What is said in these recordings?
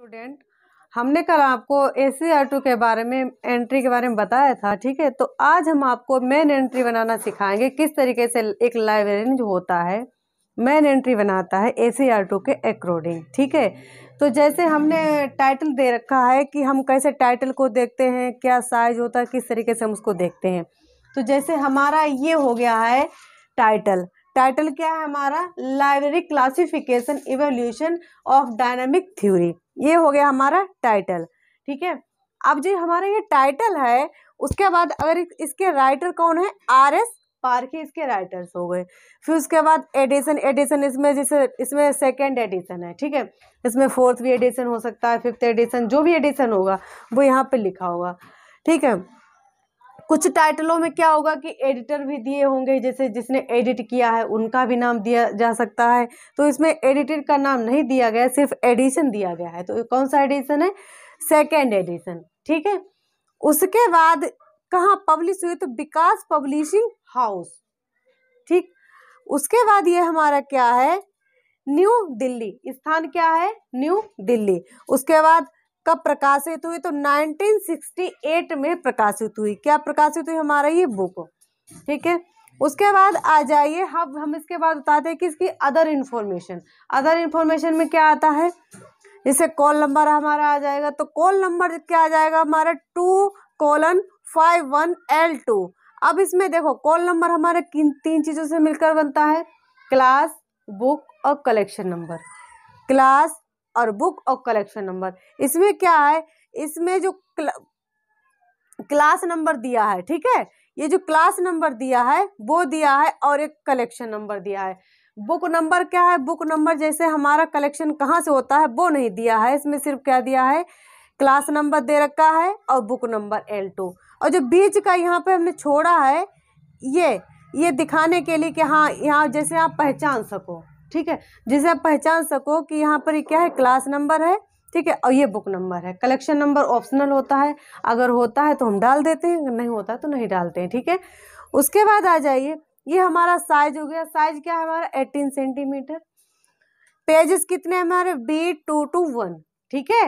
Student हमने कल आपको ए सी आर टू के बारे में एंट्री के बारे में बताया था ठीक है तो आज हम आपको मेन एंट्री बनाना सिखाएंगे किस तरीके से एक लाइब्रेरियन जो होता है मेन एंट्री बनाता है ए सी आर टू के अकॉर्डिंग ठीक है तो जैसे हमने टाइटल दे रखा है कि हम कैसे टाइटल को देखते हैं क्या साइज होता है किस तरीके से हम उसको देखते हैं तो जैसे हमारा ये हो गया है टाइटल टाइटल क्या है हमारा library classification evolution of dynamic theory ये हो गया हमारा टाइटल ठीक है अब जो हमारा ये टाइटल है उसके बाद अगर इसके राइटर कौन है आर एस पारखी इसके राइटर्स हो गए फिर उसके बाद एडिशन एडिशन इसमें जैसे इसमें सेकेंड एडिशन है ठीक है इसमें फोर्थ भी एडिशन हो सकता है फिफ्थ एडिशन जो भी एडिशन होगा वो यहाँ पे लिखा होगा ठीक है कुछ टाइटलों में क्या होगा कि एडिटर भी दिए होंगे जैसे जिसने एडिट किया है उनका भी नाम दिया जा सकता है तो इसमें एडिटर का नाम नहीं दिया गया सिर्फ एडिशन दिया गया है तो कौन सा एडिशन है सेकेंड एडिशन ठीक है उसके बाद कहाँ पब्लिश हुई तो विकास पब्लिशिंग हाउस ठीक उसके बाद ये हमारा क्या है न्यू दिल्ली स्थान क्या है न्यू दिल्ली उसके बाद कब प्रकाशित हुई तो 1968 में प्रकाशित हुई क्या प्रकाशित हुई हमारा ये बुक ठीक है उसके बाद आ जाइए हम हम इसके बाद बताते हैं कि इसकी अदर इन्फॉर्मेशन अदर इन्फॉर्मेशन में क्या आता है जैसे कॉल नंबर हमारा आ जाएगा तो कॉल नंबर क्या आ जाएगा हमारा two colon five one L two अब इसमें देखो कॉल नंबर हमारे किन तीन चीज़ों से मिलकर बनता है क्लास बुक और कलेक्शन नंबर क्लास और बुक और कलेक्शन नंबर इसमें क्या है इसमें जो क्ल... क्लास नंबर दिया है ठीक है ये जो क्लास नंबर दिया है वो दिया है और एक कलेक्शन नंबर दिया है बुक नंबर क्या है बुक नंबर जैसे हमारा कलेक्शन कहाँ से होता है वो नहीं दिया है इसमें सिर्फ क्या दिया है क्लास नंबर दे रखा है और बुक नंबर एल टू और जो बीच का यहाँ पे हमने छोड़ा है ये ये दिखाने के लिए कि हाँ यहाँ जैसे आप पहचान सको ठीक है जिसे आप पहचान सको कि यहाँ पर ये क्या है क्लास नंबर है ठीक है और ये बुक नंबर है कलेक्शन नंबर ऑप्शनल होता है अगर होता है तो हम डाल देते हैं अगर नहीं होता है तो नहीं डालते हैं ठीक है उसके बाद आ जाइए ये हमारा साइज हो गया साइज क्या है हमारा एटीन सेंटीमीटर पेजेस कितने हमारे बी टू टू वन ठीक है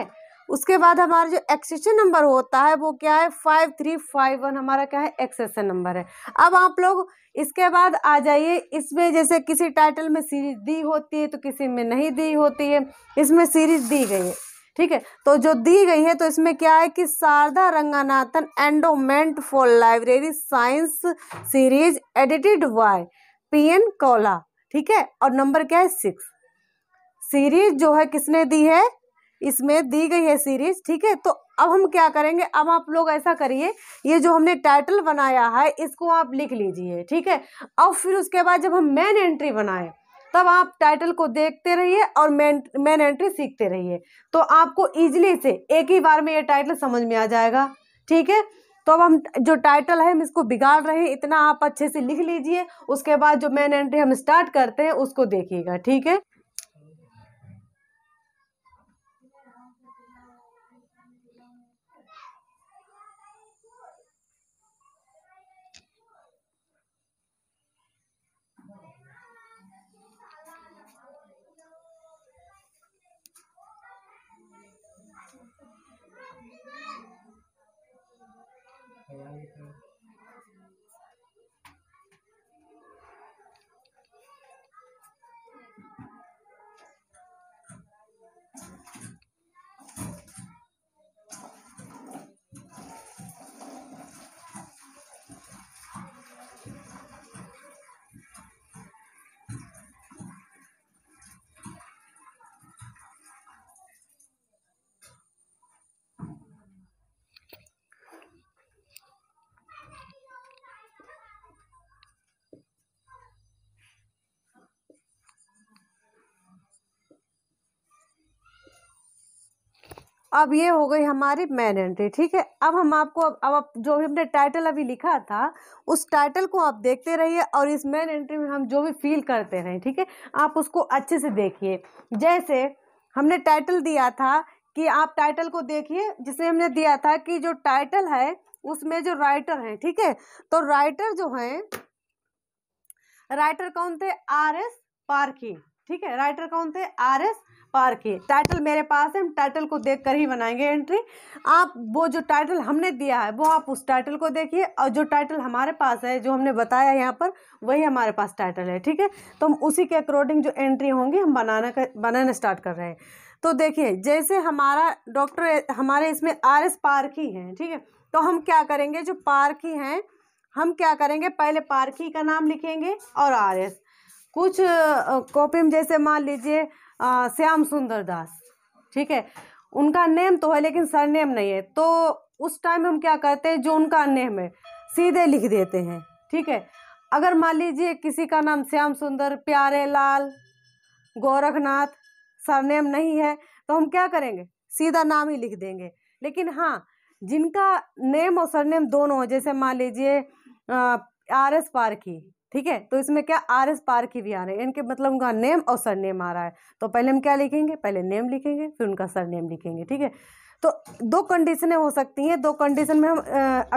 उसके बाद हमारा जो एक्सेशन नंबर होता है वो क्या है फाइव थ्री फाइव वन हमारा क्या है एक्सेशन नंबर है अब आप लोग इसके बाद आ जाइए इसमें जैसे किसी टाइटल में सीरीज दी होती है तो किसी में नहीं दी होती है इसमें सीरीज दी गई है ठीक है तो जो दी गई है तो इसमें क्या है कि Sarada Ranganathan endowment for library science series edited by P N Kaula ठीक है और नंबर क्या है सिक्स सीरीज जो है किसने दी है इसमें दी गई है सीरीज ठीक है तो अब हम क्या करेंगे अब आप लोग ऐसा करिए ये जो हमने टाइटल बनाया है इसको आप लिख लीजिए ठीक है और फिर उसके बाद जब हम मेन एंट्री बनाए तब आप टाइटल को देखते रहिए और मेन मेन एंट्री सीखते रहिए तो आपको ईजिली से एक ही बार में ये टाइटल समझ में आ जाएगा ठीक है तो अब हम जो टाइटल है हम इसको बिगाड़ रहे हैं इतना आप अच्छे से लिख लीजिए उसके बाद जो मेन एंट्री हम स्टार्ट करते हैं उसको देखिएगा ठीक है अब ये हो गई हमारी मैन एंट्री ठीक है अब हम आपको अब अब जो भी हमने टाइटल अभी लिखा था उस टाइटल को आप देखते रहिए और इस मैन एंट्री में हम जो भी फील करते रहें ठीक है आप उसको अच्छे से देखिए जैसे हमने टाइटल दिया था कि आप टाइटल को देखिए जिसमें हमने दिया था कि जो टाइटल है उसमें जो राइटर हैं ठीक है तो राइटर जो हैं राइटर कौन थे आर एस पारखी ठीक है राइटर कौन थे आर एस पार किए टाइटल मेरे पास है हम टाइटल को देख कर ही बनाएंगे एंट्री आप वो जो टाइटल हमने दिया है वो आप उस टाइटल को देखिए और जो टाइटल हमारे पास है जो हमने बताया यहाँ पर वही हमारे पास टाइटल है ठीक है तो हम उसी के अकॉर्डिंग जो एंट्री होंगी हम बनाना कर, बनाना स्टार्ट कर रहे हैं तो देखिए जैसे हमारा डॉक्टर हमारे इसमें आर एस पार्क ही हैं ठीक है तो हम क्या करेंगे जो पारखी हैं हम क्या करेंगे पहले ही का नाम लिखेंगे और आर एस कुछ कॉपी में जैसे मान लीजिए श्याम सुंदर दास ठीक है उनका नेम तो है लेकिन सरनेम नहीं है तो उस टाइम हम क्या करते हैं जो उनका नेम है सीधे लिख देते हैं ठीक है अगर मान लीजिए किसी का नाम श्याम सुंदर प्यारे लाल गोरखनाथ सरनेम नहीं है तो हम क्या करेंगे सीधा नाम ही लिख देंगे लेकिन हाँ जिनका नेम और सरनेम दोनों हो जैसे मान लीजिए आर एस पारखी ठीक है तो इसमें क्या आर एस पार की भी आ रहे हैं इनके मतलब उनका नेम और सरनेम आ रहा है तो पहले हम क्या लिखेंगे पहले नेम लिखेंगे फिर उनका सरनेम लिखेंगे ठीक है तो दो कंडीशनें हो सकती हैं दो कंडीशन में हम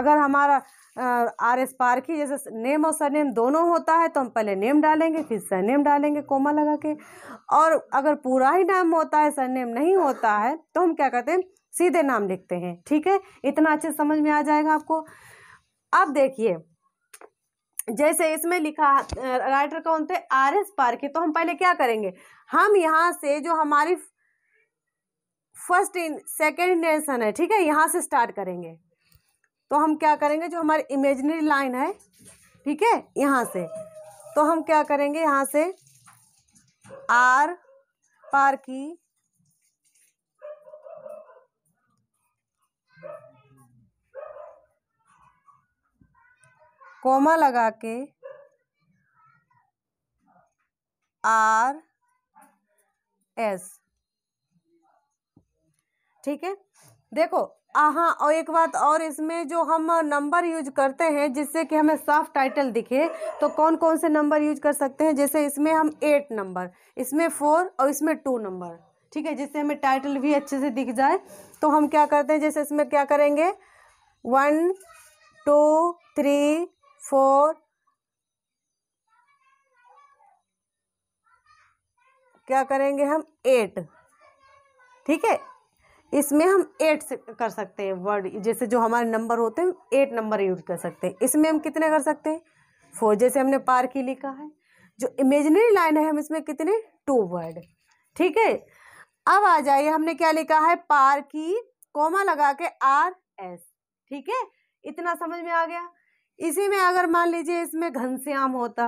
अगर हमारा आर एस पार की जैसे नेम और सरनेम दोनों होता है तो हम पहले नेम डालेंगे फिर सरनेम डालेंगे कोमा लगा के और अगर पूरा ही नाम होता है सरनेम नहीं होता है तो हम क्या करते हैं सीधे नाम लिखते हैं ठीक है इतना अच्छे समझ में आ जाएगा आपको अब देखिए जैसे इसमें लिखा राइटर कौन थे आर एस पारखी तो हम पहले क्या करेंगे हम यहाँ से जो हमारी फर्स्ट इन सेकेंड इंटेंशन है ठीक है यहाँ से स्टार्ट करेंगे तो हम क्या करेंगे जो हमारी इमेजनरी लाइन है ठीक है यहाँ से तो हम क्या करेंगे यहाँ से आर पारकी कोमा लगा के आर एस ठीक है देखो हाँ और एक बात और इसमें जो हम नंबर यूज करते हैं जिससे कि हमें साफ टाइटल दिखे तो कौन कौन से नंबर यूज कर सकते हैं जैसे इसमें हम एट नंबर इसमें फोर और इसमें टू नंबर ठीक है जिससे हमें टाइटल भी अच्छे से दिख जाए तो हम क्या करते हैं जैसे इसमें क्या करेंगे वन टू थ्री फोर क्या करेंगे हम एट ठीक है इसमें हम एट से कर सकते हैं वर्ड जैसे जो हमारे नंबर होते हैं एट नंबर यूज कर सकते हैं इसमें हम कितने कर सकते हैं फोर जैसे हमने पार की लिखा है जो इमेजनरी लाइन है हम इसमें कितने टू वर्ड ठीक है अब आ जाइए हमने क्या लिखा है पार की कोमा लगा के आर एस ठीक है इतना समझ में आ गया इसी में अगर मान लीजिए इसमें घनश्याम होता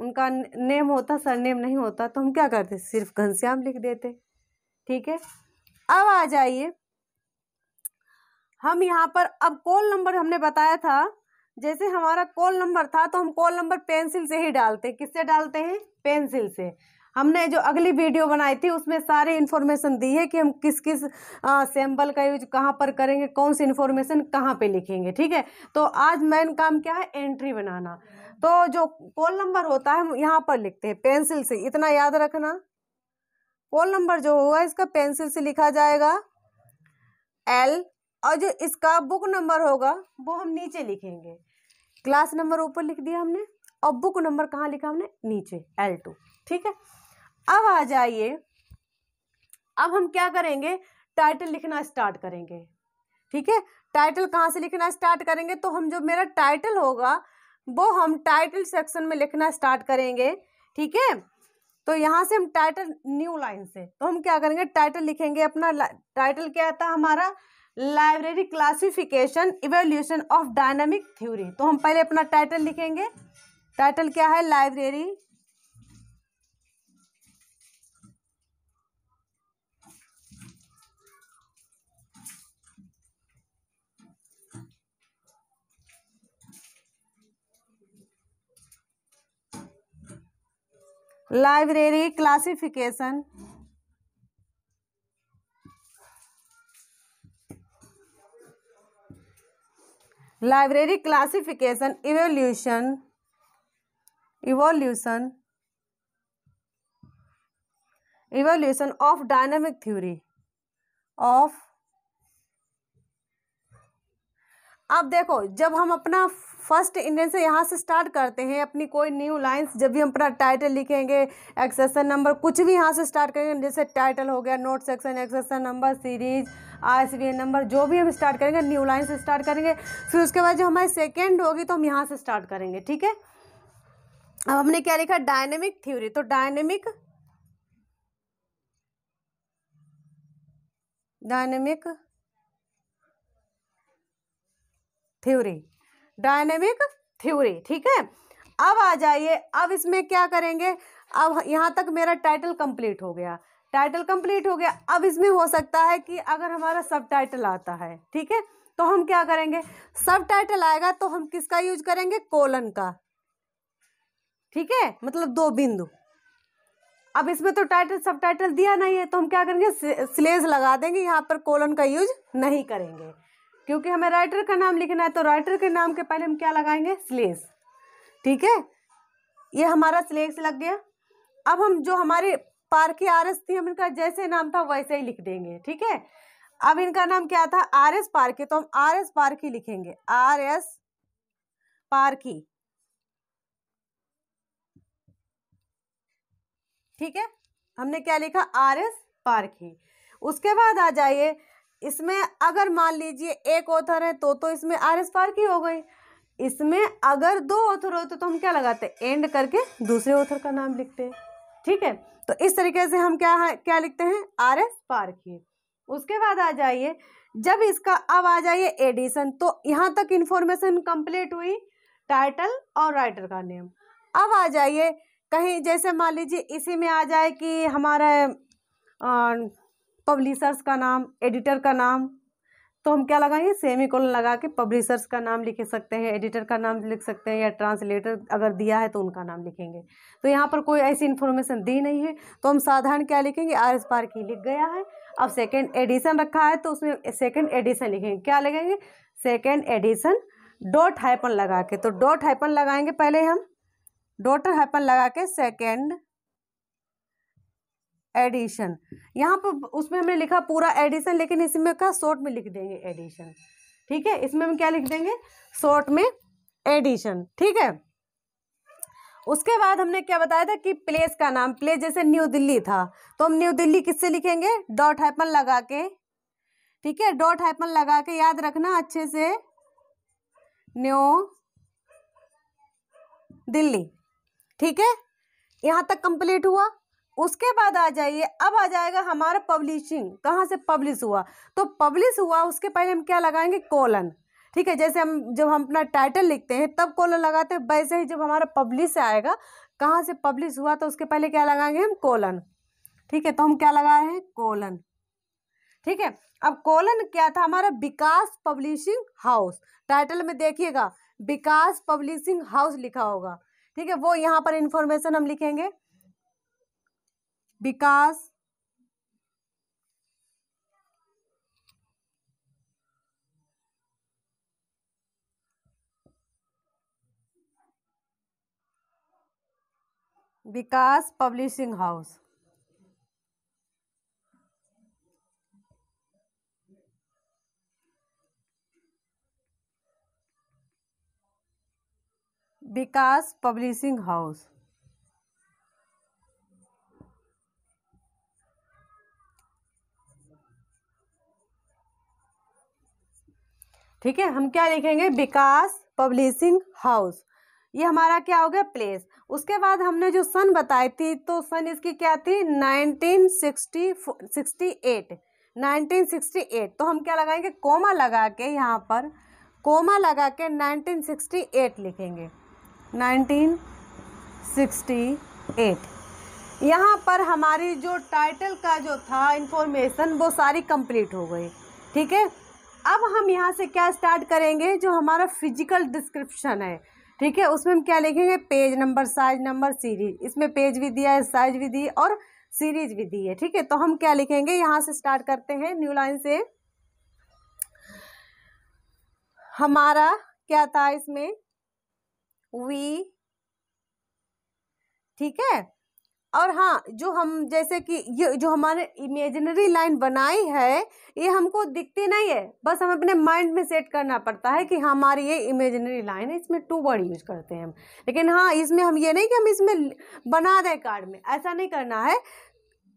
उनका नेम होता सरनेम नहीं होता तो हम क्या करते सिर्फ घनश्याम लिख देते ठीक है अब आ जाइए हम यहाँ पर अब कॉल नंबर हमने बताया था जैसे हमारा कॉल नंबर था तो हम कॉल नंबर पेंसिल से ही डालते किससे डालते हैं पेंसिल से हमने जो अगली वीडियो बनाई थी उसमें सारे इन्फॉर्मेशन दी है कि हम किस किस सैम्पल का यूज कहाँ पर करेंगे कौन सी इन्फॉर्मेशन कहाँ पे लिखेंगे ठीक है तो आज मेन काम क्या है एंट्री बनाना तो जो कॉल नंबर होता है हम यहाँ पर लिखते हैं पेंसिल से इतना याद रखना कॉल नंबर जो होगा इसका पेंसिल से लिखा जाएगा एल और जो इसका बुक नंबर होगा वो हम नीचे लिखेंगे क्लास नंबर ऊपर लिख दिया हमने और बुक नंबर कहाँ लिखा हमने नीचे एल टू ठीक है अब आ जाइए अब हम क्या करेंगे टाइटल लिखना स्टार्ट करेंगे ठीक है टाइटल कहाँ से लिखना स्टार्ट करेंगे तो हम जो मेरा टाइटल होगा वो हम टाइटल सेक्शन में लिखना स्टार्ट करेंगे ठीक है तो यहाँ से हम टाइटल न्यू लाइन से तो हम क्या करेंगे टाइटल लिखेंगे अपना टाइटल क्या था हमारा library classification evolution of dynamic theory तो हम पहले अपना टाइटल लिखेंगे टाइटल क्या है library library classification library classification evolution evolution evolution of dynamic theory of अब देखो जब हम अपना फर्स्ट इंडियन से यहाँ से स्टार्ट करते हैं अपनी कोई न्यू लाइंस जब भी हम अपना टाइटल लिखेंगे एक्सेसन नंबर कुछ भी यहाँ से स्टार्ट करेंगे जैसे टाइटल हो गया note section accession number series I number जो भी हम स्टार्ट करेंगे न्यू लाइन से स्टार्ट करेंगे फिर उसके बाद जो हमारी सेकेंड होगी तो हम यहाँ से स्टार्ट करेंगे ठीक है अब हमने क्या लिखा डायनेमिक थ्योरी तो dynamic dynamic theory dynamic theory ठीक है अब आ जाइए अब इसमें क्या करेंगे अब यहाँ तक मेरा टाइटल कंप्लीट हो गया टाइटल कंप्लीट हो गया अब इसमें हो सकता है कि अगर हमारा सब टाइटल आता है ठीक है तो हम क्या करेंगे सब टाइटल आएगा तो हम किसका यूज करेंगे कोलन का ठीक है मतलब दो बिंदु अब इसमें तो टाइटल सब टाइटल दिया नहीं है तो हम क्या करेंगे स्लेज लगा देंगे यहाँ पर कोलन का यूज नहीं करेंगे क्योंकि हमें राइटर का नाम लिखना है तो राइटर के नाम के पहले हम क्या लगाएंगे स्लेस ठीक है ये हमारा स्लेस लग गया अब हम जो हमारे पार की आर एस थी हम इनका जैसे नाम था वैसे ही लिख देंगे ठीक है अब इनका नाम क्या था आर एस पार्की तो हम आर एस पार्की लिखेंगे आर एस पार्की ठीक है हमने क्या लिखा आर एस पार्की उसके बाद आ जाइए इसमें अगर मान लीजिए एक ऑथर है तो तो इसमें आर एस पार की हो गई इसमें अगर दो ऑथर होते तो हम क्या लगाते एंड करके दूसरे ऑथर का नाम लिखते हैं ठीक है तो इस तरीके से हम क्या है क्या लिखते हैं आर एस पार की उसके बाद आ जाइए जब इसका अब आ जाइए एडिशन तो यहाँ तक इन्फॉर्मेशन कंप्लीट हुई टाइटल और राइटर का नेम अब आ जाइए कहीं जैसे मान लीजिए इसी में आ जाए कि हमारा पब्लिशर्स का नाम एडिटर का नाम तो हम क्या लगाएंगे सेमी कॉलन लगा के पब्लिशर्स का नाम लिख सकते हैं एडिटर का नाम लिख सकते हैं या ट्रांसलेटर अगर दिया है तो उनका नाम लिखेंगे तो यहाँ पर कोई ऐसी इन्फॉर्मेशन दी नहीं है तो हम साधारण क्या लिखेंगे आर एस पार्क ही लिख गया है अब सेकेंड एडिशन रखा है तो उसमें सेकेंड एडिशन लिखेंगे क्या लिखेंगे सेकेंड एडिशन डॉट हाइपन लगा के तो डॉट हाइपन लगाएंगे पहले हम डॉट हाइपन लगा के सेकेंड एडिशन यहाँ पर उसमें हमने लिखा पूरा एडिशन लेकिन इसमें का शॉर्ट में लिख देंगे एडिशन ठीक है इसमें हम क्या लिख देंगे शॉर्ट में एडिशन ठीक है उसके बाद हमने क्या बताया था कि प्लेस का नाम प्लेस जैसे न्यू दिल्ली था तो हम न्यू दिल्ली किससे लिखेंगे डॉट हाइपन लगा के ठीक है डॉट हाइपन लगा के याद रखना अच्छे से न्यू दिल्ली ठीक है यहाँ तक कंप्लीट हुआ उसके बाद आ जाइए अब आ जाएगा हमारा पब्लिशिंग कहाँ से पब्लिश हुआ तो पब्लिश हुआ उसके पहले हम क्या लगाएंगे कॉलन ठीक है जैसे हम जब हम अपना टाइटल लिखते हैं तब कॉलन लगाते हैं वैसे ही जब हमारा पब्लिश आएगा कहाँ से पब्लिश हुआ तो उसके पहले क्या लगाएंगे हम कॉलन ठीक है तो हम क्या लगाए हैं कॉलन ठीक है अब कॉलन क्या था हमारा विकास पब्लिशिंग हाउस टाइटल में देखिएगा विकास पब्लिशिंग हाउस लिखा होगा ठीक है वो यहाँ पर इंफॉर्मेशन हम लिखेंगे Vikas Vikas publishing house Vikas publishing house ठीक है हम क्या लिखेंगे विकास पब्लिशिंग हाउस ये हमारा क्या हो गया प्लेस उसके बाद हमने जो सन बताई थी तो सन इसकी क्या थी nineteen sixty sixty eight nineteen sixty eight तो हम क्या लगाएंगे कोमा लगा के यहाँ पर कोमा लगा के नाइनटीन सिक्सटी एट लिखेंगे नाइनटीन सिक्सटी एट यहाँ पर हमारी जो टाइटल का जो था इन्फॉर्मेशन वो सारी कंप्लीट हो गई ठीक है अब हम यहाँ से क्या स्टार्ट करेंगे जो हमारा फिजिकल डिस्क्रिप्शन है ठीक है उसमें हम क्या लिखेंगे page number size number series इसमें पेज भी दिया है साइज भी दी और सीरीज भी दी है ठीक है तो हम क्या लिखेंगे यहाँ से स्टार्ट करते हैं न्यू लाइन से हमारा क्या था इसमें वी ठीक है और हाँ जो हम जैसे कि ये जो हमारे इमेजिनरी लाइन बनाई है ये हमको दिखती नहीं है बस हम अपने माइंड में सेट करना पड़ता है कि हाँ, हमारी ये इमेजिनरी लाइन है इसमें टू वर्ड यूज करते हैं हम लेकिन हाँ इसमें हम ये नहीं कि हम इसमें बना दें कार्ड में ऐसा नहीं करना है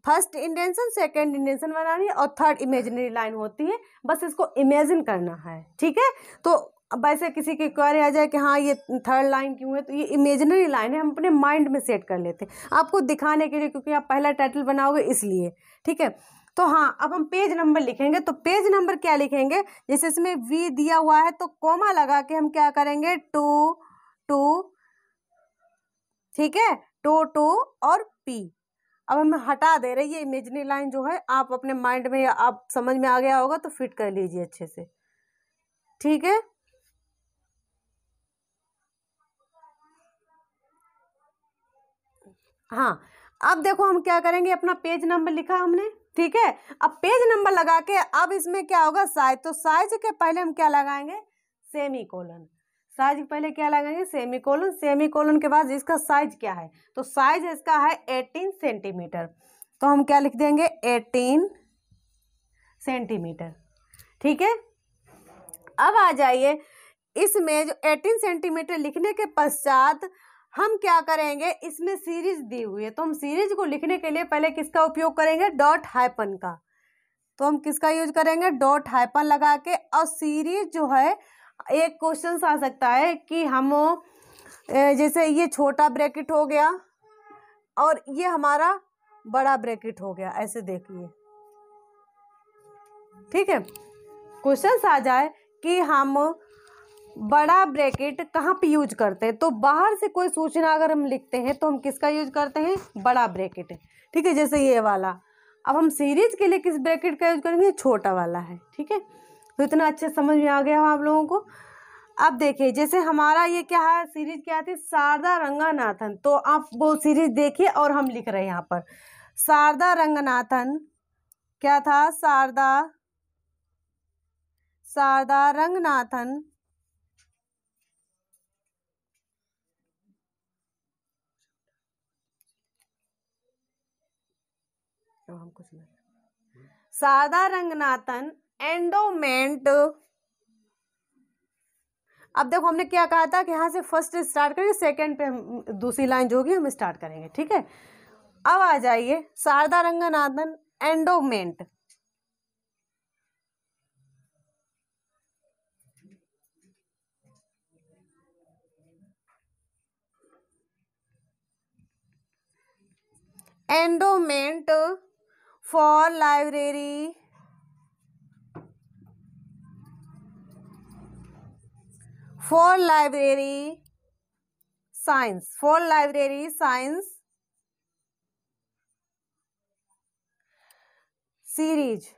फर्स्ट इंटेंशन सेकेंड इंटेंशन बनानी है और थर्ड इमेजिनरी लाइन होती है बस इसको इमेजिन करना है ठीक है तो अब वैसे किसी की क्वारी आ जाए कि हाँ ये थर्ड लाइन क्यों है तो ये इमेजनरी लाइन है हम अपने माइंड में सेट कर लेते हैं आपको दिखाने के लिए क्योंकि आप पहला टाइटल बनाओगे इसलिए ठीक है तो हाँ अब हम पेज नंबर लिखेंगे तो पेज नंबर क्या लिखेंगे जैसे इसमें वी दिया हुआ है तो कोमा लगा के हम क्या करेंगे टू टू ठीक है टू टू और पी अब हम हटा दे रहे ये इमेजनरी लाइन जो है आप अपने माइंड में या आप समझ में आ गया होगा तो फिट कर लीजिए अच्छे से ठीक है हाँ अब देखो हम क्या करेंगे अपना पेज नंबर लिखा हमने ठीक है अब पेज नंबर लगा के अब इसमें क्या होगा साइज तो साइज के पहले हम क्या लगाएंगे सेमी कोलन साइज के पहले क्या लगाएंगे सेमी कोलन सेमी कोलन के बाद इसका साइज क्या है तो साइज इसका है एटीन सेंटीमीटर तो हम क्या लिख देंगे एटीन सेंटीमीटर ठीक है अब आ जाइए इसमें जो एटीन सेंटीमीटर लिखने के पश्चात हम क्या करेंगे इसमें सीरीज दी हुई है तो हम सीरीज को लिखने के लिए पहले किसका उपयोग करेंगे डॉट हाइपन का तो हम किसका यूज करेंगे डॉट हाइपन लगा के और सीरीज जो है एक क्वेश्चन आ सकता है कि हम जैसे ये छोटा ब्रैकेट हो गया और ये हमारा बड़ा ब्रैकेट हो गया ऐसे देखिए ठीक है क्वेश्चन आ जाए कि हम बड़ा ब्रैकेट कहाँ पे यूज करते हैं तो बाहर से कोई सूचना अगर हम लिखते हैं तो हम किसका यूज करते हैं बड़ा ब्रैकेट ठीक है जैसे ये वाला अब हम सीरीज के लिए किस ब्रैकेट का यूज करेंगे छोटा वाला है ठीक है तो इतना अच्छे समझ में आ गया हम आप लोगों को अब देखिए जैसे हमारा ये क्या है सीरीज क्या थी शारदा रंगानाथन तो आप वो सीरीज देखिए और हम लिख रहे हैं यहाँ पर शारदा रंगनाथन क्या था शारदा शारदा रंगनाथन तो हम कुछ नहीं सादा रंगनाथन एंडोमेंट अब देखो हमने क्या कहा था कि यहां से फर्स्ट स्टार्ट करेंगे सेकंड पे हम दूसरी लाइन जो होगी हम स्टार्ट करेंगे ठीक है अब आ जाइए Sarada Ranganathan endowment endowment for library for library science for library science series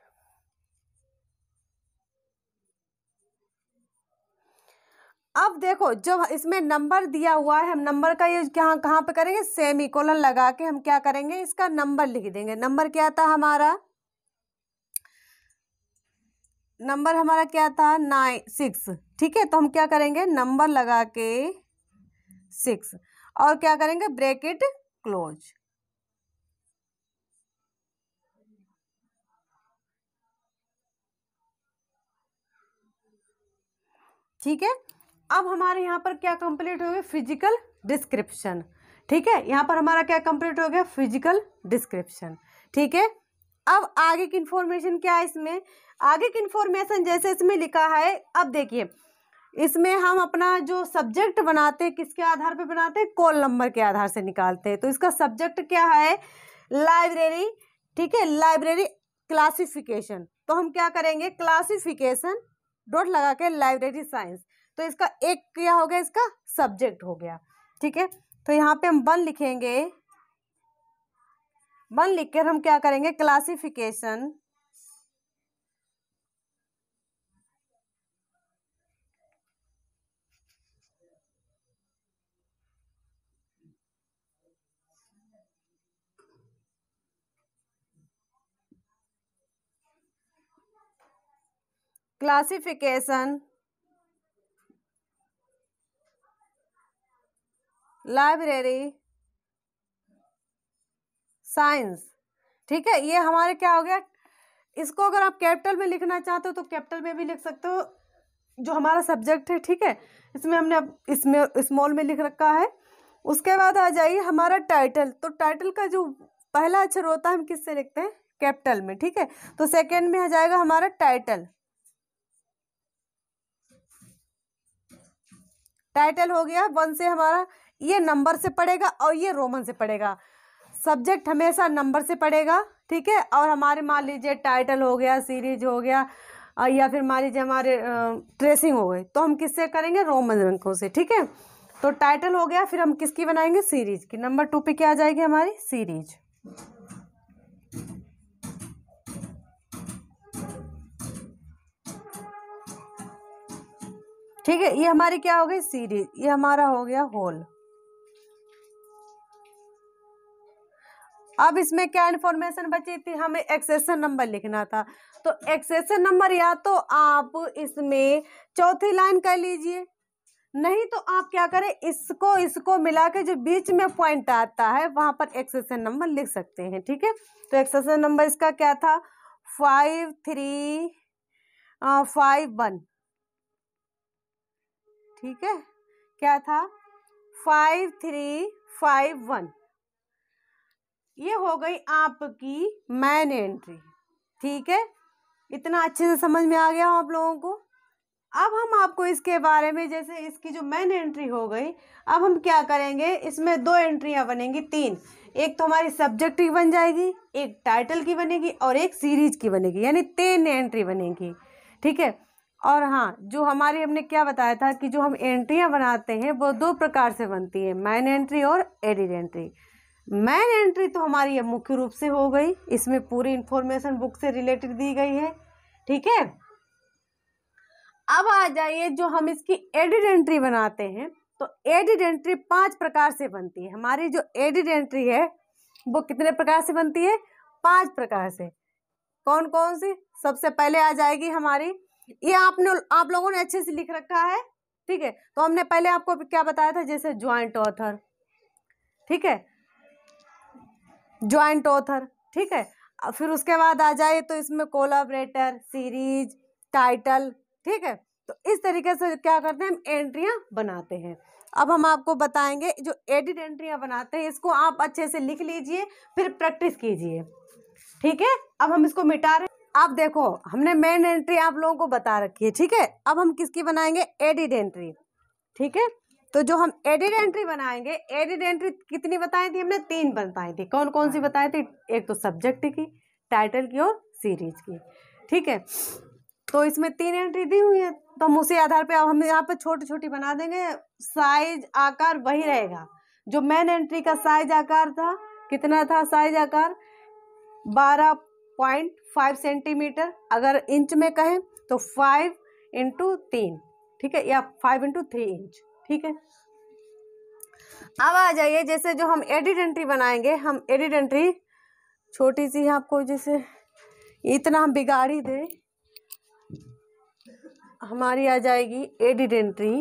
अब देखो जब इसमें नंबर दिया हुआ है हम नंबर का ये कहाँ कहाँ पे करेंगे सेमी कोलन लगा के हम क्या करेंगे इसका नंबर लिख देंगे नंबर क्या था हमारा नंबर हमारा क्या था नाइन सिक्स ठीक है तो हम क्या करेंगे नंबर लगा के सिक्स और क्या करेंगे ब्रैकेट क्लोज ठीक है अब हमारे यहाँ पर क्या कंप्लीट हो गया फिजिकल डिस्क्रिप्शन ठीक है यहाँ पर हमारा क्या कंप्लीट हो गया फिजिकल डिस्क्रिप्शन ठीक है अब आगे की इन्फॉर्मेशन क्या है इसमें आगे की इन्फॉर्मेशन जैसे इसमें लिखा है अब देखिए इसमें हम अपना जो सब्जेक्ट बनाते हैं किसके आधार पर बनाते हैं कॉल नंबर के आधार से निकालते हैं तो इसका सब्जेक्ट क्या है लाइब्रेरी ठीक है लाइब्रेरी क्लासिफिकेशन तो हम क्या करेंगे क्लासिफिकेशन डॉट लगा के लाइब्रेरी साइंस तो इसका एक क्या हो गया इसका सब्जेक्ट हो गया ठीक है तो यहाँ पे हम वन लिखेंगे वन लिखकर हम क्या करेंगे क्लासिफिकेशन क्लासिफिकेशन लाइब्रेरी साइंस ठीक है ये हमारे क्या हो गया इसको अगर आप कैपिटल में लिखना चाहते हो तो कैपिटल में भी लिख सकते हो जो हमारा सब्जेक्ट है ठीक है इसमें हमने अब इसमें स्मॉल में लिख रखा है उसके बाद आ जाइए हमारा टाइटल तो टाइटल का जो पहला अक्षर होता है हम किससे लिखते हैं कैपिटल में ठीक है तो सेकेंड में आ जाएगा हमारा टाइटल टाइटल हो गया वन से हमारा ये नंबर से पड़ेगा और ये रोमन से पढ़ेगा सब्जेक्ट हमेशा नंबर से पड़ेगा ठीक है और हमारे मान लीजिए टाइटल हो गया सीरीज हो गया या फिर मान लीजिए हमारे ट्रेसिंग हो गई तो हम किससे करेंगे रोमन अंकों से ठीक है तो टाइटल हो गया फिर हम किसकी बनाएंगे सीरीज की नंबर टू पे क्या आ जाएगी हमारी सीरीज ठीक है ये हमारी क्या हो गई सीरीज ये हमारा हो गया होल अब इसमें क्या इन्फॉर्मेशन बची थी हमें एक्सेसन नंबर लिखना था तो एक्सेसन नंबर या तो आप इसमें चौथी लाइन कर लीजिए नहीं तो आप क्या करें इसको इसको मिला के जो बीच में पॉइंट आता है वहाँ पर एक्सेसन नंबर लिख सकते हैं ठीक है तो एक्सेसन नंबर इसका क्या था फाइव थ्री फाइव वन ठीक है क्या था फाइव थ्री फाइव वन ये हो गई आपकी मैन एंट्री ठीक है इतना अच्छे से समझ में आ गया आप लोगों को अब हम आपको इसके बारे में जैसे इसकी जो मेन एंट्री हो गई अब हम क्या करेंगे इसमें दो एंट्रियाँ बनेंगी तीन एक तो हमारी सब्जेक्ट की बन जाएगी एक टाइटल की बनेगी और एक सीरीज की बनेगी यानी तीन एंट्री बनेगी ठीक है और हाँ जो हमारी हमने क्या बताया था कि जो हम एंट्रियाँ बनाते हैं वो दो प्रकार से बनती है मैन एंट्री और एडिड एंट्री मैन एंट्री तो हमारी मुख्य रूप से हो गई इसमें पूरी इंफॉर्मेशन बुक से रिलेटेड दी गई है ठीक है अब आ जाइए जो हम इसकी एडिड एंट्री बनाते हैं तो एडिड एंट्री पांच प्रकार से बनती है हमारी जो एडिड एंट्री है वो कितने प्रकार से बनती है पांच प्रकार से कौन कौन सी सबसे पहले आ जाएगी हमारी ये आपने आप लोगों ने अच्छे से लिख रखा है ठीक है तो हमने पहले आपको क्या बताया था जैसे ज्वाइंट ऑथर ठीक है ज्वाइंट ऑथर ठीक है फिर उसके बाद आ जाए तो इसमें कोलाबरेटर सीरीज टाइटल ठीक है तो इस तरीके से क्या करते हैं हम एंट्रियाँ बनाते हैं अब हम आपको बताएंगे जो एडिट एंट्रियाँ बनाते हैं इसको आप अच्छे से लिख लीजिए फिर प्रैक्टिस कीजिए ठीक है अब हम इसको मिटा रहे आप देखो हमने मेन एंट्री आप लोगों को बता रखी है ठीक है अब हम किसकी बनाएंगे एडिट एंट्री ठीक है तो जो हम एडिड एंट्री बनाएंगे एडिड एंट्री कितनी बताई थी हमने तीन बताई थी कौन कौन सी हाँ। बताई थी एक तो सब्जेक्ट की टाइटल की और सीरीज की ठीक है तो इसमें तीन एंट्री दी हुई है तो हम उसी आधार पे अब हम यहाँ पे छोटी छोटी बना देंगे साइज आकार वही रहेगा जो मेन एंट्री का साइज आकार था कितना था साइज आकार बारह पॉइंट फाइव सेंटीमीटर अगर इंच में कहें तो फाइव इंटू तीन ठीक है या फाइव इंटू थ्री इंच ठीक है अब आ जाइए जैसे जो हम एडिड एंट्री बनाएंगे हम एडिड एंट्री छोटी सी आपको जैसे इतना हम बिगाड़ी दे हमारी आ जाएगी एडिड एंट्री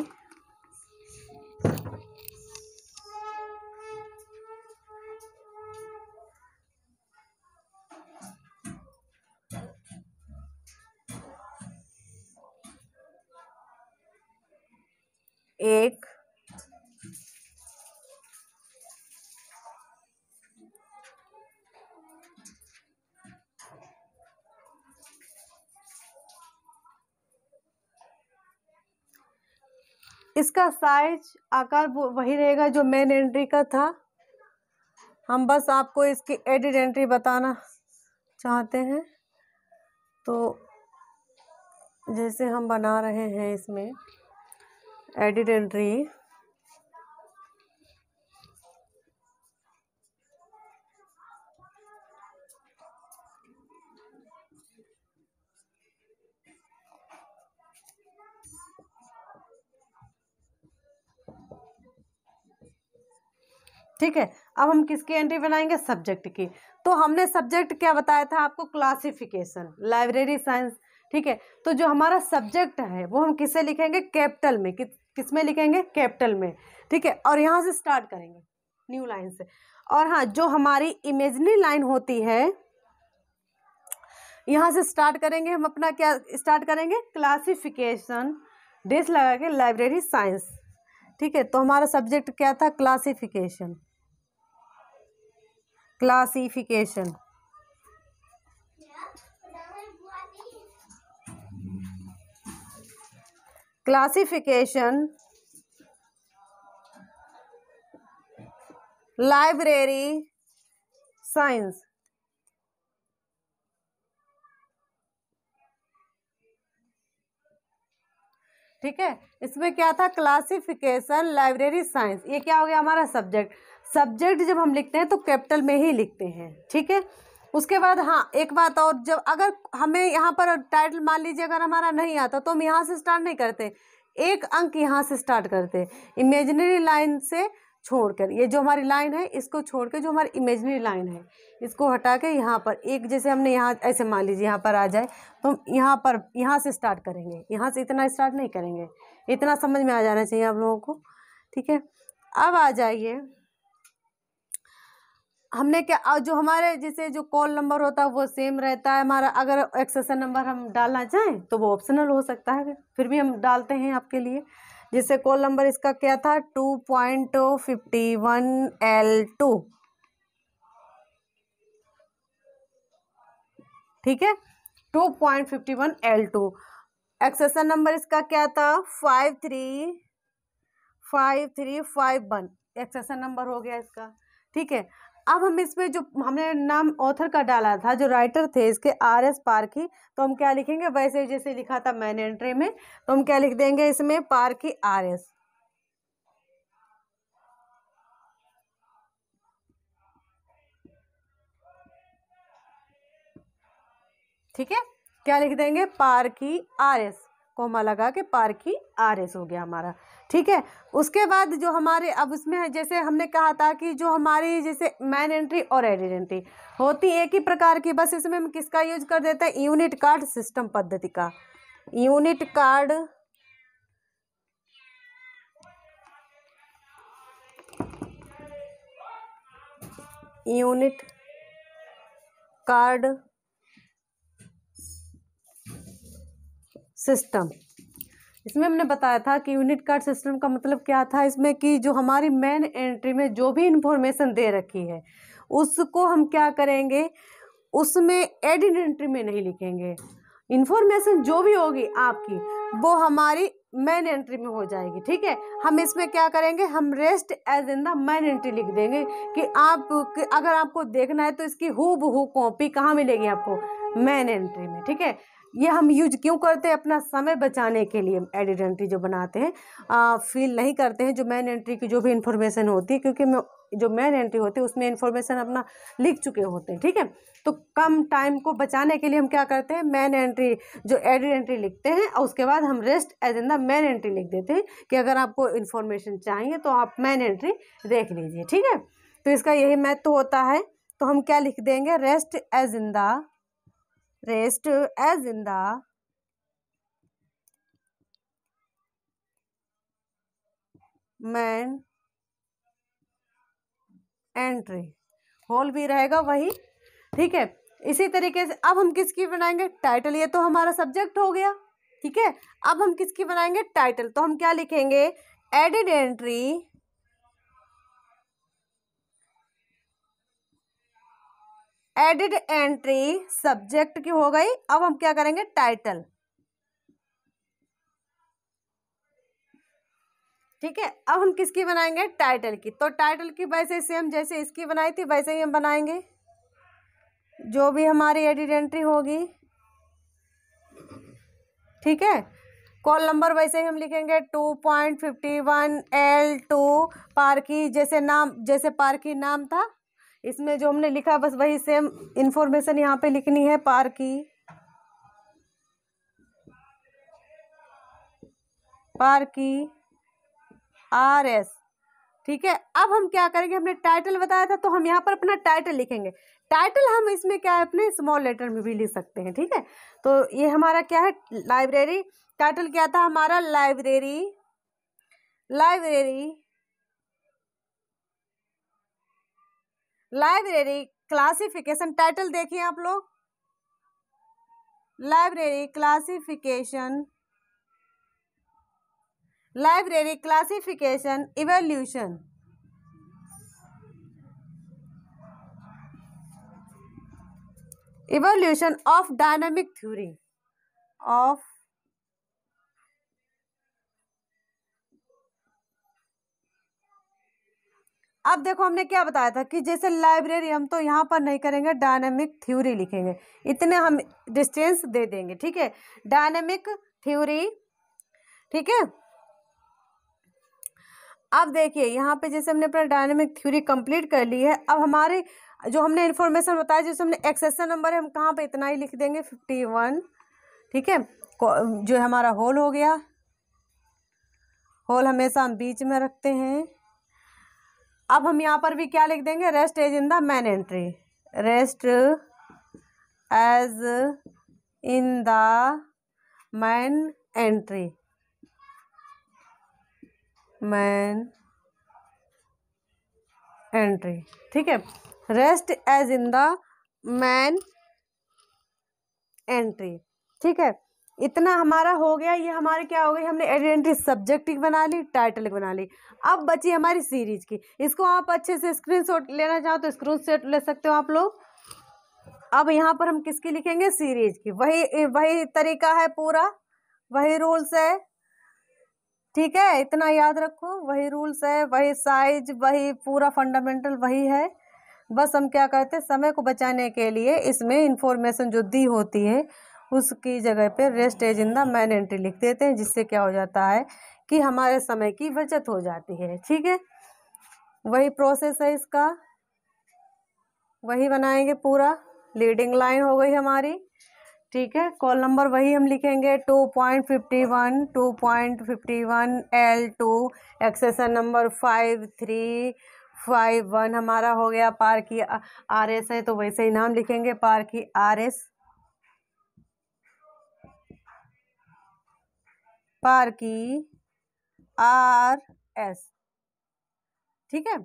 एक इसका साइज आकार वही रहेगा जो मेन एंट्री का था हम बस आपको इसकी एडिट एंट्री बताना चाहते हैं तो जैसे हम बना रहे हैं इसमें एडिट एंट्री ठीक है अब हम किसकी एंट्री बनाएंगे सब्जेक्ट की तो हमने सब्जेक्ट क्या बताया था आपको क्लासिफिकेशन लाइब्रेरी साइंस ठीक है तो जो हमारा सब्जेक्ट है वो हम किसे लिखेंगे कैपिटल में कि किस में लिखेंगे कैपिटल में ठीक है और यहाँ से स्टार्ट करेंगे न्यू लाइन से और हाँ जो हमारी इमेजनरी लाइन होती है यहाँ से स्टार्ट करेंगे हम अपना क्या स्टार्ट करेंगे क्लासिफिकेशन डेस लगा के लाइब्रेरी साइंस ठीक है तो हमारा सब्जेक्ट क्या था classification classification classification library science ठीक है इसमें क्या था क्लासिफिकेशन लाइब्रेरी साइंस ये क्या हो गया हमारा सब्जेक्ट सब्जेक्ट जब हम लिखते हैं तो कैपिटल में ही लिखते हैं ठीक है उसके बाद हाँ एक बात और जब अगर हमें यहाँ पर टाइटल मान लीजिए अगर हमारा नहीं आता तो हम यहाँ से स्टार्ट नहीं करते एक अंक यहाँ से स्टार्ट करते इमेजनरी लाइन से छोड़कर ये जो हमारी लाइन है इसको छोड़ कर जो हमारी इमेजनरी लाइन है इसको हटा के यहाँ पर एक जैसे हमने यहाँ ऐसे मान लीजिए यहाँ पर आ जाए तो हम यहाँ पर यहाँ से स्टार्ट करेंगे यहाँ से इतना स्टार्ट नहीं करेंगे इतना समझ में आ जाना चाहिए आप लोगों को ठीक है अब आ जाइए हमने क्या जो हमारे जैसे जो कॉल नंबर होता है वो सेम रहता है हमारा अगर एक्सेसन नंबर हम डालना चाहें तो वो ऑप्शनल हो सकता है फिर भी हम डालते हैं आपके लिए जैसे कॉल नंबर इसका क्या था two point fifty one L two ठीक है two point fifty one L two accession number इसका क्या था five three five three five one accession number हो गया इसका ठीक है अब हम इसमें जो हमने नाम ऑथर का डाला था जो राइटर थे इसके आर एस पारखी तो हम क्या लिखेंगे वैसे जैसे लिखा था मैंने एंट्री में तो हम क्या लिख देंगे इसमें पारखी आर एस ठीक है क्या लिख देंगे पारखी आर एस कोमा लगा के पार्क आर एस हो गया हमारा ठीक है उसके बाद जो हमारे अब उसमें जैसे हमने कहा था कि जो हमारी जैसे मैन एंट्री और एडिड एंट्री होती एक ही प्रकार की बस इसमें हम किसका यूज कर देते हैं यूनिट कार्ड सिस्टम पद्धति का unit card unit card system इसमें हमने बताया था कि यूनिट कार्ड सिस्टम का मतलब क्या था इसमें कि जो हमारी मेन एंट्री में जो भी इंफॉर्मेशन दे रखी है उसको हम क्या करेंगे उसमें एड इन एंट्री में नहीं लिखेंगे इन्फॉर्मेशन जो भी होगी आपकी वो हमारी मैन एंट्री में हो जाएगी ठीक है हम इसमें क्या करेंगे हम rest as in the main entry लिख देंगे कि आप कि अगर आपको देखना है तो इसकी हु बहू कॉपी कहाँ मिलेगी आपको मैन एंट्री में ठीक है ये हम यूज क्यों करते हैं अपना समय बचाने के लिए एडिड एंट्री जो बनाते हैं फील नहीं करते हैं जो मैन एंट्री की जो भी इन्फॉर्मेशन होती है क्योंकि जो मैन एंट्री होती है उसमें इन्फॉर्मेशन अपना लिख चुके होते हैं ठीक है तो कम टाइम को बचाने के लिए हम क्या करते हैं मैन एंट्री जो एडिट एंट्री लिखते हैं और उसके बाद हम रेस्ट एजेंडा मैन एंट्री लिख देते हैं कि अगर आपको इन्फॉर्मेशन चाहिए तो आप मैन एंट्री देख लीजिए ठीक है तो इसका यही महत्व होता है तो हम क्या लिख देंगे रेस्ट एजेंडा raised as in the main entry whole भी रहेगा वही ठीक है इसी तरीके से अब हम किसकी बनाएंगे टाइटल ये तो हमारा सब्जेक्ट हो गया ठीक है अब हम किसकी बनाएंगे टाइटल तो हम क्या लिखेंगे added entry added entry subject की हो गई अब हम क्या करेंगे टाइटल ठीक है अब हम किसकी बनाएंगे टाइटल की तो टाइटल की वैसे सेम जैसे इसकी बनाई थी वैसे ही हम बनाएंगे जो भी हमारी एडिड एंट्री होगी ठीक है कॉल नंबर वैसे ही हम लिखेंगे two point fifty one L two Parkhi जैसे नाम जैसे पार्की नाम था इसमें जो हमने लिखा बस वही सेम इन्फॉर्मेशन यहाँ पे लिखनी है पार की पार की आर एस ठीक है अब हम क्या करेंगे हमने टाइटल बताया था तो हम यहाँ पर अपना टाइटल लिखेंगे टाइटल हम इसमें क्या है अपने स्मॉल लेटर में भी लिख सकते हैं ठीक है तो ये हमारा क्या है लाइब्रेरी टाइटल क्या था हमारा library library library classification title देखिए आप लोग library classification library classification evolution evolution of dynamic theory of अब देखो हमने क्या बताया था कि जैसे लाइब्रेरी हम तो यहाँ पर नहीं करेंगे डायनेमिक थ्योरी लिखेंगे इतने हम डिस्टेंस दे देंगे ठीक है डायनेमिक थ्योरी ठीक है अब देखिए यहाँ पे जैसे हमने अपना डायनेमिक थ्योरी कंप्लीट कर ली है अब हमारे जो हमने इन्फॉर्मेशन बताया जैसे हमने एक्सेसन नंबर है हम कहाँ पर इतना ही लिख देंगे फिफ्टी वन ठीक है जो हमारा होल हो गया होल हमेशा हम बीच में रखते हैं अब हम यहाँ पर भी क्या लिख देंगे rest as in the main entry rest as in the main entry main entry ठीक है rest as in the main entry ठीक है इतना हमारा हो गया ये हमारे क्या हो गए हमने आइडेंटिटी सब्जेक्ट की बना ली टाइटल बना ली अब बची हमारी सीरीज की इसको आप अच्छे से स्क्रीनशॉट लेना चाहो तो स्क्रीनशॉट ले सकते हो आप लोग अब यहाँ पर हम किसकी लिखेंगे सीरीज की वही वही तरीका है पूरा वही रूल्स है ठीक है इतना याद रखो वही रूल्स है वही साइज वही पूरा फंडामेंटल वही है बस हम क्या करते हैं समय को बचाने के लिए इसमें इन्फॉर्मेशन जो दी होती है उसकी जगह पे rest as in the main entry लिख देते हैं जिससे क्या हो जाता है कि हमारे समय की बचत हो जाती है ठीक है वही प्रोसेस है इसका वही बनाएंगे पूरा लीडिंग लाइन हो गई हमारी ठीक है कॉल नंबर वही हम लिखेंगे two point fifty one two point fifty one L two accession number five three five one हमारा हो गया पार की आर एस है तो वैसे ही नाम लिखेंगे Parkhi R S Parkhi R S ठीक है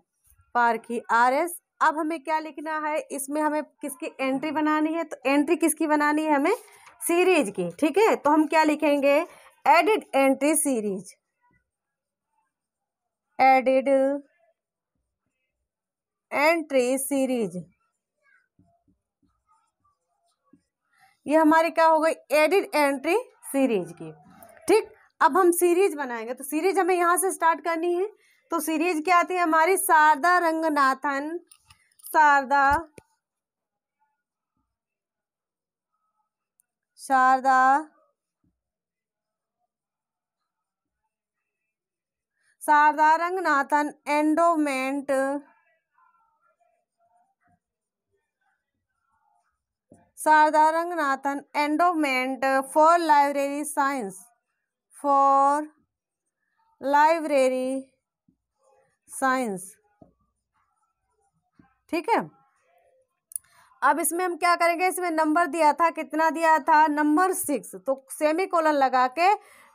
पारकी आर एस अब हमें क्या लिखना है इसमें हमें किसकी एंट्री बनानी है तो एंट्री किसकी बनानी है हमें सीरीज की ठीक है तो हम क्या लिखेंगे added entry series added entry series ये हमारी क्या हो गई एडिड एंट्री सीरीज की ठीक अब हम सीरीज बनाएंगे तो सीरीज हमें यहाँ से स्टार्ट करनी है तो सीरीज क्या आती है हमारी Sarada Ranganathan Sarada Sarada Sarada Ranganathan endowment Sarada Ranganathan endowment for library science for library science ठीक है अब इसमें हम क्या करेंगे इसमें नंबर दिया था कितना दिया था नंबर सिक्स तो सेमी कोलन लगा के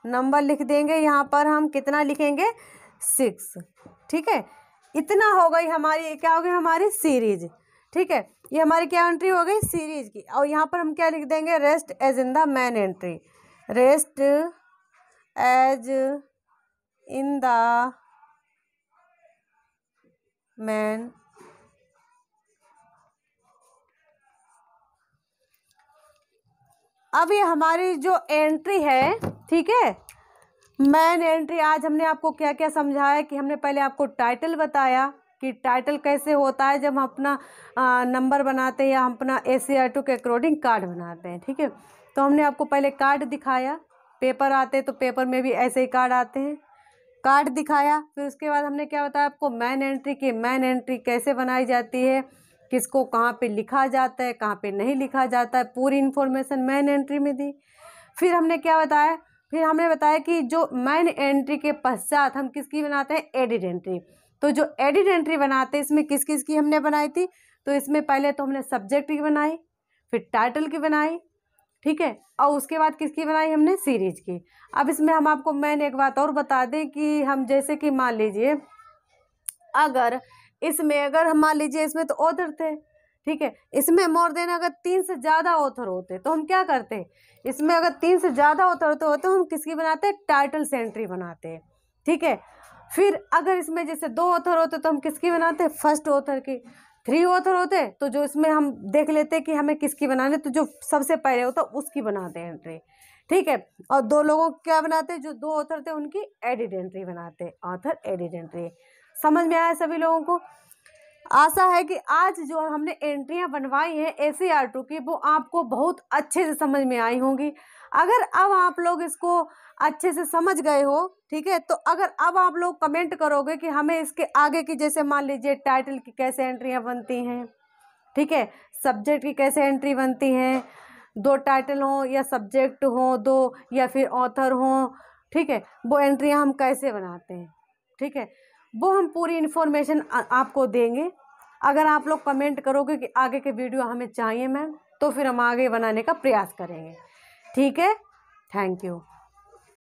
नंबर लिख देंगे यहाँ पर हम कितना लिखेंगे सिक्स ठीक है इतना हो गई हमारी क्या हो गई हमारी सीरीज ठीक है ये हमारी क्या एंट्री हो गई सीरीज की और यहाँ पर हम क्या लिख देंगे rest as in the main entry rest as in the main अब ये हमारी जो एंट्री है ठीक है मैन एंट्री आज हमने आपको क्या क्या समझाया कि हमने पहले आपको टाइटल बताया कि टाइटल कैसे होता है जब हम अपना नंबर बनाते हैं या हम अपना ए सी आर टू के अकॉर्डिंग कार्ड बनाते हैं ठीक है तो हमने आपको पहले कार्ड दिखाया पेपर आते तो पेपर में भी ऐसे ही कार्ड आते हैं कार्ड दिखाया फिर उसके बाद हमने क्या बताया आपको मैन एंट्री की मैन एंट्री कैसे बनाई जाती है किसको कहाँ पे लिखा जाता है कहाँ पे नहीं लिखा जाता है पूरी इन्फॉर्मेशन मैन एंट्री में दी फिर हमने क्या बताया फिर हमने बताया कि जो मैन एंट्री के पश्चात हम किसकी बनाते हैं एडिड एंट्री तो जो एडिड एंट्री बनाते हैं इसमें किस किस की हमने बनाई थी तो इसमें पहले तो हमने सब्जेक्ट की बनाई फिर टाइटल की बनाई ठीक है और उसके बाद किसकी बनाई हमने सीरीज की अब इसमें हम आपको मैंने एक बात और बता दें कि हम जैसे कि मान लीजिए अगर इसमें अगर हम मान लीजिए इसमें तो ऑथर थे ठीक है इसमें मोर देन अगर तीन से ज़्यादा ऑथर होते तो हम क्या करते हैं इसमें अगर तीन से ज़्यादा ऑथर होते होते तो हम किसकी बनाते हैं टाइटल सेंट्री बनाते हैं ठीक है फिर अगर इसमें जैसे दो ऑथर होते तो हम किसकी बनाते हैं फर्स्ट ऑथर की थ्री ऑथर होते तो जो इसमें हम देख लेते कि हमें किसकी बनानी तो जो सबसे पहले होता उसकी बनाते हैं एंट्री ठीक है और दो लोगों क्या बनाते जो दो ऑथर थे उनकी एडिट एंट्री बनाते ऑथर एडिट एंट्री समझ में आया सभी लोगों को आशा है कि आज जो हमने एंट्रियां बनवाई हैं ए सी आर टू की वो आपको बहुत अच्छे से समझ में आई होंगी अगर अब आप लोग इसको अच्छे से समझ गए हो ठीक है तो अगर अब आप लोग कमेंट करोगे कि हमें इसके आगे की जैसे मान लीजिए टाइटल की कैसे एंट्रियाँ बनती हैं ठीक है सब्जेक्ट की कैसे एंट्री बनती हैं दो टाइटल हों या सब्जेक्ट हों दो या फिर ऑथर हों ठीक है वो एंट्रियाँ हम कैसे बनाते हैं ठीक है वो हम पूरी इन्फॉर्मेशन आपको देंगे अगर आप लोग कमेंट करोगे कि आगे के वीडियो हमें चाहिए मैम तो फिर हम आगे बनाने का प्रयास करेंगे ठीक है थैंक यू